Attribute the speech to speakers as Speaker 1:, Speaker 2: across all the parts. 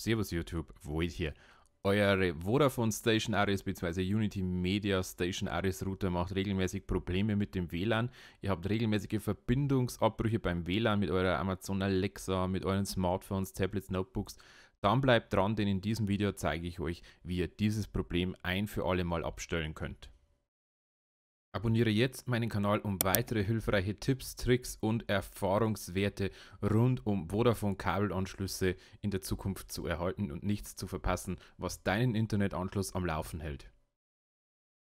Speaker 1: Servus YouTube, Void hier. Eure Vodafone Station Aris bzw. Unity Media Station Aris Router macht regelmäßig Probleme mit dem WLAN. Ihr habt regelmäßige Verbindungsabbrüche beim WLAN mit eurer Amazon Alexa, mit euren Smartphones, Tablets, Notebooks. Dann bleibt dran, denn in diesem Video zeige ich euch, wie ihr dieses Problem ein für alle Mal abstellen könnt. Abonniere jetzt meinen Kanal, um weitere hilfreiche Tipps, Tricks und Erfahrungswerte rund um Vodafone-Kabelanschlüsse in der Zukunft zu erhalten und nichts zu verpassen, was deinen Internetanschluss am Laufen hält.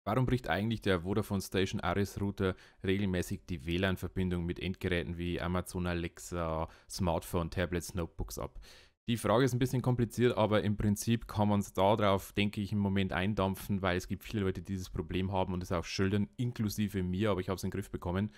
Speaker 1: Warum bricht eigentlich der Vodafone Station Aris Router regelmäßig die WLAN-Verbindung mit Endgeräten wie Amazon Alexa, Smartphone, Tablets, Notebooks ab? Die Frage ist ein bisschen kompliziert, aber im Prinzip kann man es darauf, denke ich, im Moment eindampfen, weil es gibt viele Leute, die dieses Problem haben und es auch schildern, inklusive mir, aber ich habe es in den Griff bekommen.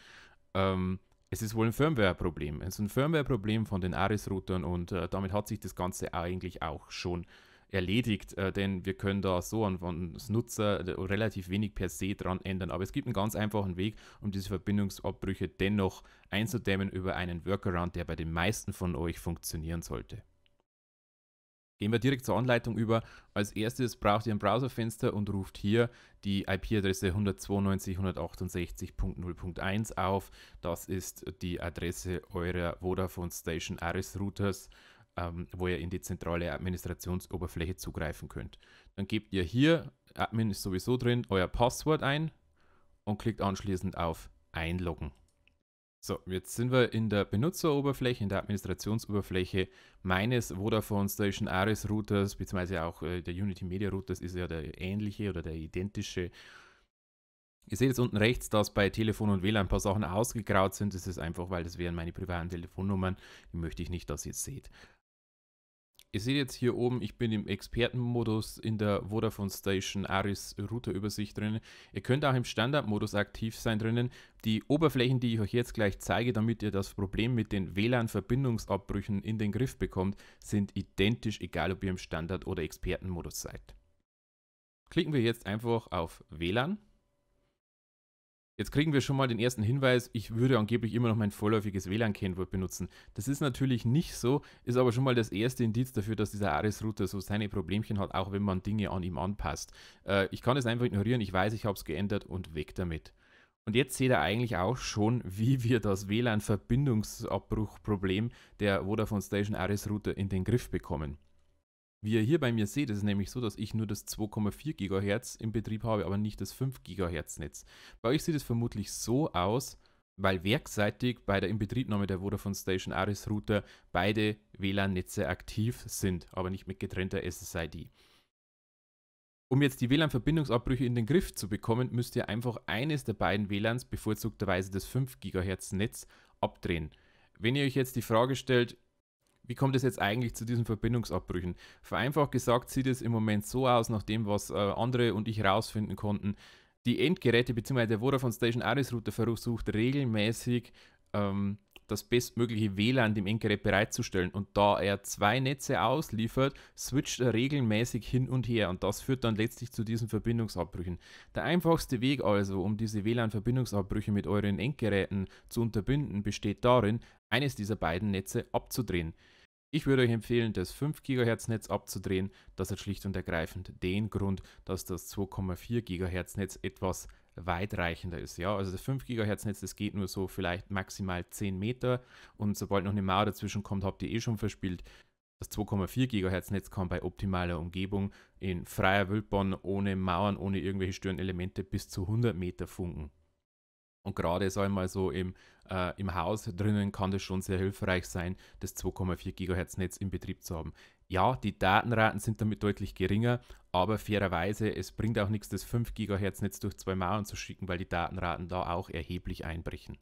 Speaker 1: Ähm, es ist wohl ein Firmware-Problem. Es ist ein Firmware-Problem von den ARIS-Routern und äh, damit hat sich das Ganze eigentlich auch schon erledigt, äh, denn wir können da so an, als Nutzer äh, relativ wenig per se dran ändern. Aber es gibt einen ganz einfachen Weg, um diese Verbindungsabbrüche dennoch einzudämmen über einen Workaround, der bei den meisten von euch funktionieren sollte. Gehen wir direkt zur Anleitung über. Als erstes braucht ihr ein Browserfenster und ruft hier die IP-Adresse 192.168.0.1 auf. Das ist die Adresse eurer Vodafone Station Aris Routers, ähm, wo ihr in die zentrale Administrationsoberfläche zugreifen könnt. Dann gebt ihr hier, Admin ist sowieso drin, euer Passwort ein und klickt anschließend auf Einloggen. So, jetzt sind wir in der Benutzeroberfläche, in der Administrationsoberfläche meines Vodafone Station Ares Routers, beziehungsweise auch äh, der Unity Media Routers ist ja der ähnliche oder der identische. Ihr seht jetzt unten rechts, dass bei Telefon und WLAN ein paar Sachen ausgegraut sind. Das ist einfach, weil das wären meine privaten Telefonnummern. Die möchte ich nicht, dass ihr es seht. Ihr seht jetzt hier oben, ich bin im Expertenmodus in der Vodafone Station Aris Routerübersicht drinnen. Ihr könnt auch im Standardmodus aktiv sein drinnen. Die Oberflächen, die ich euch jetzt gleich zeige, damit ihr das Problem mit den WLAN-Verbindungsabbrüchen in den Griff bekommt, sind identisch, egal ob ihr im Standard- oder Expertenmodus seid. Klicken wir jetzt einfach auf WLAN Jetzt kriegen wir schon mal den ersten Hinweis, ich würde angeblich immer noch mein vorläufiges WLAN-Kennwort benutzen. Das ist natürlich nicht so, ist aber schon mal das erste Indiz dafür, dass dieser ARIS-Router so seine Problemchen hat, auch wenn man Dinge an ihm anpasst. Äh, ich kann es einfach ignorieren, ich weiß, ich habe es geändert und weg damit. Und jetzt seht ihr eigentlich auch schon, wie wir das wlan verbindungsabbruch problem der Vodafone Station Aris Router in den Griff bekommen. Wie ihr hier bei mir seht, ist es nämlich so, dass ich nur das 2,4 GHz im Betrieb habe, aber nicht das 5 GHz Netz. Bei euch sieht es vermutlich so aus, weil werkseitig bei der Inbetriebnahme der Vodafone Station Aris Router beide WLAN-Netze aktiv sind, aber nicht mit getrennter SSID. Um jetzt die WLAN-Verbindungsabbrüche in den Griff zu bekommen, müsst ihr einfach eines der beiden WLANs, bevorzugterweise das 5 GHz Netz, abdrehen. Wenn ihr euch jetzt die Frage stellt, wie kommt es jetzt eigentlich zu diesen Verbindungsabbrüchen? Vereinfacht gesagt sieht es im Moment so aus, nach dem, was äh, andere und ich herausfinden konnten. Die Endgeräte bzw. der Vodafone Station Aris Router versucht regelmäßig ähm, das bestmögliche WLAN dem Endgerät bereitzustellen. Und da er zwei Netze ausliefert, switcht er regelmäßig hin und her und das führt dann letztlich zu diesen Verbindungsabbrüchen. Der einfachste Weg also, um diese WLAN-Verbindungsabbrüche mit euren Endgeräten zu unterbinden, besteht darin, eines dieser beiden Netze abzudrehen. Ich würde euch empfehlen, das 5 GHz Netz abzudrehen. Das hat schlicht und ergreifend den Grund, dass das 2,4 GHz Netz etwas weitreichender ist. Ja, also das 5 GHz Netz, das geht nur so vielleicht maximal 10 Meter und sobald noch eine Mauer dazwischen kommt, habt ihr eh schon verspielt. Das 2,4 GHz Netz kann bei optimaler Umgebung in freier Wildbahn ohne Mauern, ohne irgendwelche störenden Elemente bis zu 100 Meter funken. Und gerade, sag ich mal, so im äh, im Haus drinnen kann das schon sehr hilfreich sein, das 2,4 GHz Netz in Betrieb zu haben. Ja, die Datenraten sind damit deutlich geringer, aber fairerweise, es bringt auch nichts, das 5 GHz Netz durch zwei Mauern zu schicken, weil die Datenraten da auch erheblich einbrechen.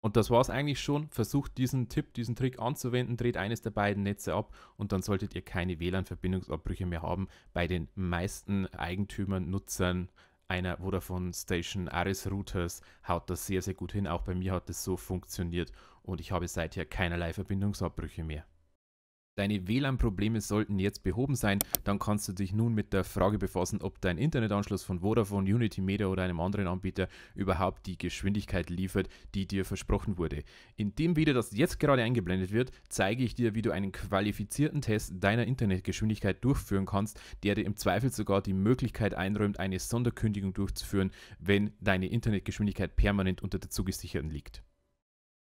Speaker 1: Und das war es eigentlich schon. Versucht diesen Tipp, diesen Trick anzuwenden, dreht eines der beiden Netze ab und dann solltet ihr keine WLAN-Verbindungsabbrüche mehr haben bei den meisten Eigentümern, Nutzern, einer Vodafone Station Aris Routers haut das sehr, sehr gut hin. Auch bei mir hat das so funktioniert und ich habe seither keinerlei Verbindungsabbrüche mehr. Deine WLAN-Probleme sollten jetzt behoben sein. Dann kannst du dich nun mit der Frage befassen, ob dein Internetanschluss von Vodafone, Unity Media oder einem anderen Anbieter überhaupt die Geschwindigkeit liefert, die dir versprochen wurde. In dem Video, das jetzt gerade eingeblendet wird, zeige ich dir, wie du einen qualifizierten Test deiner Internetgeschwindigkeit durchführen kannst, der dir im Zweifel sogar die Möglichkeit einräumt, eine Sonderkündigung durchzuführen, wenn deine Internetgeschwindigkeit permanent unter der zugesicherten liegt.